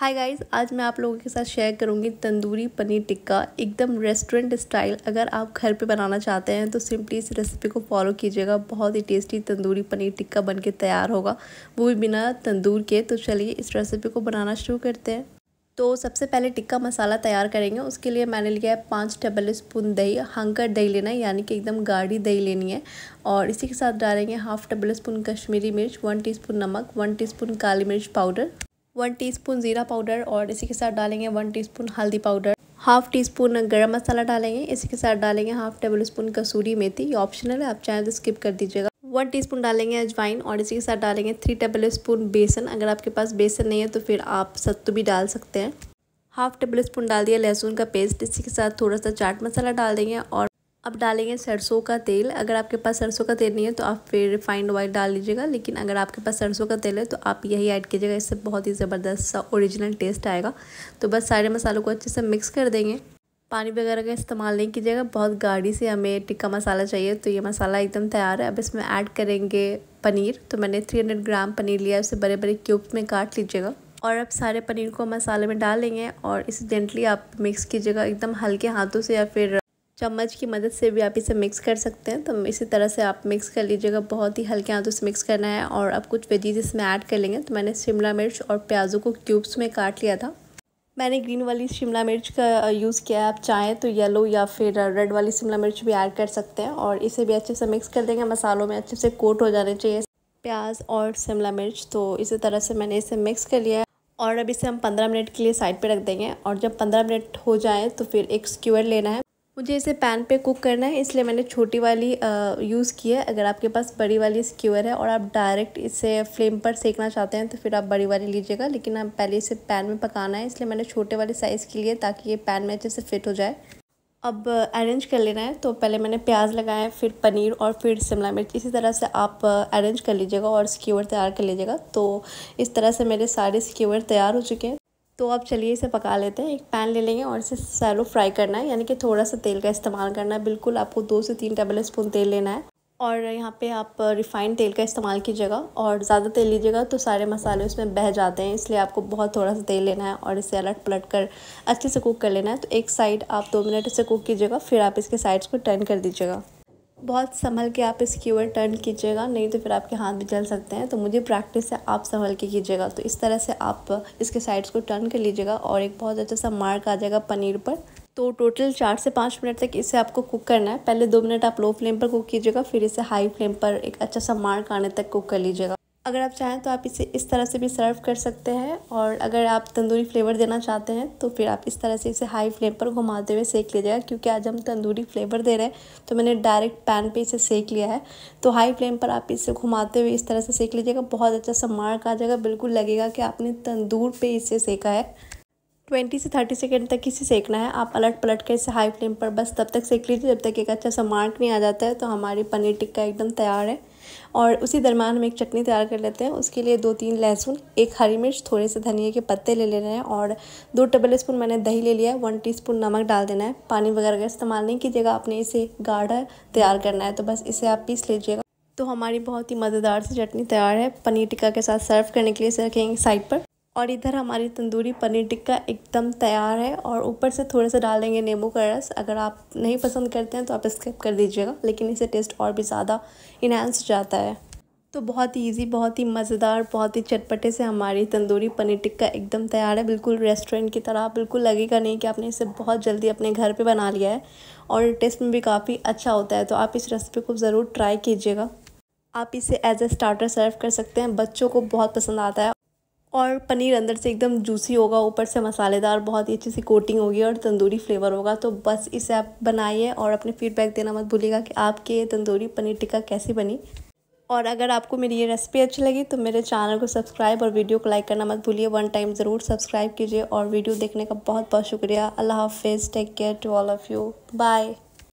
hi guys आज मैं आप लोगों के साथ शेयर करूंगी तंदूरी पनीर टिक्का एकदम रेस्टोरेंट स्टाइल अगर आप घर पे बनाना चाहते हैं तो सिंपली इस रेसिपी को फॉलो कीजिएगा बहुत ही टेस्टी तंदूरी पनीर टिक्का बनके तैयार होगा वो भी बिना तंदूर के तो चलिए इस रेसिपी को बनाना शुरू करते हैं तो सबसे पहले टिक्का मसाला तैयार करेंगे उसके लिए मैंने लिया है पाँच टेबल स्पून दही हंकर दही लेना है यानी कि एकदम गाढ़ी दही लेनी है और इसी के साथ डालेंगे हाफ टेबल स्पून कश्मीरी मिर्च वन टीस्पून नमक वन टीस्पून काली मिर्च पाउडर वन टीस्पून ज़ीरा पाउडर और इसी के साथ डालेंगे वन टीस्पून हल्दी powder half teaspoon garam masala डालेंगे इसी के साथ डालेंगे half tablespoon kasuri methi ये ऑप्शनल है आप चाहें तो स्किप कर दीजिएगा वन टीस्पून डालेंगे अजवाइन और इसी के साथ डालेंगे थ्री टेबल स्पून बेसन अगर आपके पास बेसन नहीं है तो फिर आप सत्तू भी डाल सकते हैं हाफ टेबल स्पून डाल दिया लहसुन का पेस्ट इसी के साथ थोड़ा सा चाट मसाला डाल देंगे और अब डालेंगे सरसों का तेल अगर आपके पास सरसों का तेल नहीं है तो आप फिर रिफाइंड ऑयल डाल लीजिएगा लेकिन अगर आपके पास सरसों का तेल है तो आप यही ऐड कीजिएगा इससे बहुत ही ज़बरदस्त सा ओरिजिनल टेस्ट आएगा तो बस सारे मसालों को अच्छे से मिक्स कर देंगे पानी वगैरह का इस्तेमाल नहीं कीजिएगा बहुत गाढ़ी से हमें टिक्का मसाला चाहिए तो ये मसाला एकदम तैयार है अब इसमें ऐड करेंगे पनीर तो मैंने हंड्रेड ग्राम पनीर लिया है उसे बड़े बड़े क्यूब्स में काट लीजिएगा और अब सारे पनीर को मसाले में डालेंगे और इसे जेंटली आप मिक्स कीजिएगा एकदम हल्के हाथों से या फिर चम्मच की मदद से भी आप इसे मिक्स कर सकते हैं तो इसी तरह से आप मिक्स कर लीजिएगा बहुत ही हल्के हाथों से मिक्स करना है और अब कुछ वेजीज इसमें ऐड कर लेंगे तो मैंने शिमला मिर्च और प्याज़ों को क्यूब्स में काट लिया था मैंने ग्रीन वाली शिमला मिर्च का यूज़ किया है आप चाहें तो येलो या फिर रेड वाली शिमला मिर्च भी ऐड कर सकते हैं और इसे भी अच्छे से मिक्स कर देंगे मसालों में अच्छे से कोट हो जाने चाहिए प्याज और शिमला मिर्च तो इसी तरह से मैंने इसे मिक्स कर लिया है और अब इसे हम पंद्रह मिनट के लिए साइड पर रख देंगे और जब पंद्रह मिनट हो जाए तो फिर एक स्क्यूअर लेना है मुझे इसे पैन पे कुक करना है इसलिए मैंने छोटी वाली यूज़ की है अगर आपके पास बड़ी वाली स्क्यूअर है और आप डायरेक्ट इसे फ्लेम पर सेकना चाहते हैं तो फिर आप बड़ी वाली लीजिएगा लेकिन आप पहले इसे पैन में पकाना है इसलिए मैंने छोटे वाले साइज़ के लिए ताकि ये पैन में अच्छे से फिट हो जाए अब अरेंज कर लेना है तो पहले मैंने प्याज लगाए फिर पनीर और फिर शिमला मिर्च इसी तरह से आप अरेंज कर लीजिएगा और स्क्यूअर तैयार कर लीजिएगा तो इस तरह से मेरे सारे स्क्यूअर तैयार हो चुके हैं तो अब चलिए इसे पका लेते हैं एक पैन ले लेंगे और इसे सैलो फ्राई करना है यानी कि थोड़ा सा तेल का इस्तेमाल करना है बिल्कुल आपको दो से तीन टेबल स्पून तेल लेना है और यहाँ पे आप रिफ़ाइंड तेल का इस्तेमाल कीजिएगा और ज़्यादा तेल लीजिएगा तो सारे मसाले उसमें बह जाते हैं इसलिए आपको बहुत थोड़ा सा तेल लेना है और इसे अलट पलट कर अच्छे से कुक कर लेना है तो एक साइड आप दो मिनट इसे कुक कीजिएगा फिर आप इसके साइड्स को टर्न कर दीजिएगा बहुत संभल के आप इस क्यूअर टर्न कीजिएगा नहीं तो फिर आपके हाथ भी जल सकते हैं तो मुझे प्रैक्टिस है आप संभल के कीजिएगा तो इस तरह से आप इसके साइड्स को टर्न कर लीजिएगा और एक बहुत अच्छा सा मार्क आ जाएगा पनीर पर तो टोटल चार से पाँच मिनट तक इसे आपको कुक करना है पहले दो मिनट आप लो फ्लेम पर कुक कीजिएगा फिर इसे हाई फ्लेम पर एक अच्छा सा मार्क आने तक कुक कर लीजिएगा अगर आप चाहें तो आप इसे इस तरह से भी सर्व कर सकते हैं और अगर आप तंदूरी फ्लेवर देना चाहते हैं तो फिर आप इस तरह से इसे हाई फ्लेम पर घुमाते हुए सेक लीजिएगा क्योंकि आज हम तंदूरी फ्लेवर दे रहे हैं तो मैंने डायरेक्ट पैन पे इसे सेक लिया है तो हाई फ्लेम पर आप इसे घुमाते हुए इस तरह से सेक लीजिएगा बहुत अच्छा सा मार्क आ जाएगा बिल्कुल लगेगा कि आपने तंदूर पर इसे सेका है ट्वेंटी से थर्टी सेकेंड तक इसे सेकना है आप पलट पलट कर इसे हाई फ्लेम पर बस तब तक सेक लीजिए जब तक एक अच्छा सा मार्क नहीं आ जाता है तो हमारी पनीर टिक्का एकदम तैयार है और उसी दरमियान हम एक चटनी तैयार कर लेते हैं उसके लिए दो तीन लहसुन एक हरी मिर्च थोड़े से धनिया के पत्ते ले लेने हैं और दो टेबल स्पून मैंने दही ले लिया है वन टी नमक डाल देना है पानी वगैरह का इस्तेमाल नहीं कीजिएगा आपने इसे गाढ़ा तैयार करना है तो बस इसे आप पीस लीजिएगा तो हमारी बहुत ही मज़ेदार सी चटनी तैयार है पनीर टिक्का के साथ सर्व करने के लिए इसे रखेंगे साइड पर और इधर हमारी तंदूरी पनीर टिक्का एकदम तैयार है और ऊपर से थोड़े से डाल देंगे नींबू का रस अगर आप नहीं पसंद करते हैं तो आप स्किप कर दीजिएगा लेकिन इसे टेस्ट और भी ज़्यादा इन्हेंस जाता है तो बहुत ही ईजी बहुत ही मज़ेदार बहुत ही चटपटे से हमारी तंदूरी पनीर टिक्का एकदम तैयार है बिल्कुल रेस्टोरेंट की तरह बिल्कुल लगेगा नहीं कि आपने इसे बहुत जल्दी अपने घर पे बना लिया है और टेस्ट में भी काफ़ी अच्छा होता है तो आप इस रेसिपी को ज़रूर ट्राई कीजिएगा आप इसे एज ए स्टार्टर सर्व कर सकते हैं बच्चों को बहुत पसंद आता है और पनीर अंदर से एकदम जूसी होगा ऊपर से मसालेदार बहुत ही अच्छी सी कोटिंग होगी और तंदूरी फ्लेवर होगा तो बस इसे आप बनाइए और अपने फीडबैक देना मत भूलिएगा कि आपके तंदूरी पनीर टिक्का कैसी बनी और अगर आपको मेरी ये रेसिपी अच्छी लगी तो मेरे चैनल को सब्सक्राइब और वीडियो को लाइक करना मत भूलिए वन टाइम ज़रूर सब्सक्राइब कीजिए और वीडियो देखने का बहुत बहुत शुक्रिया अल्लाह हाफिज़ take care to all of you bye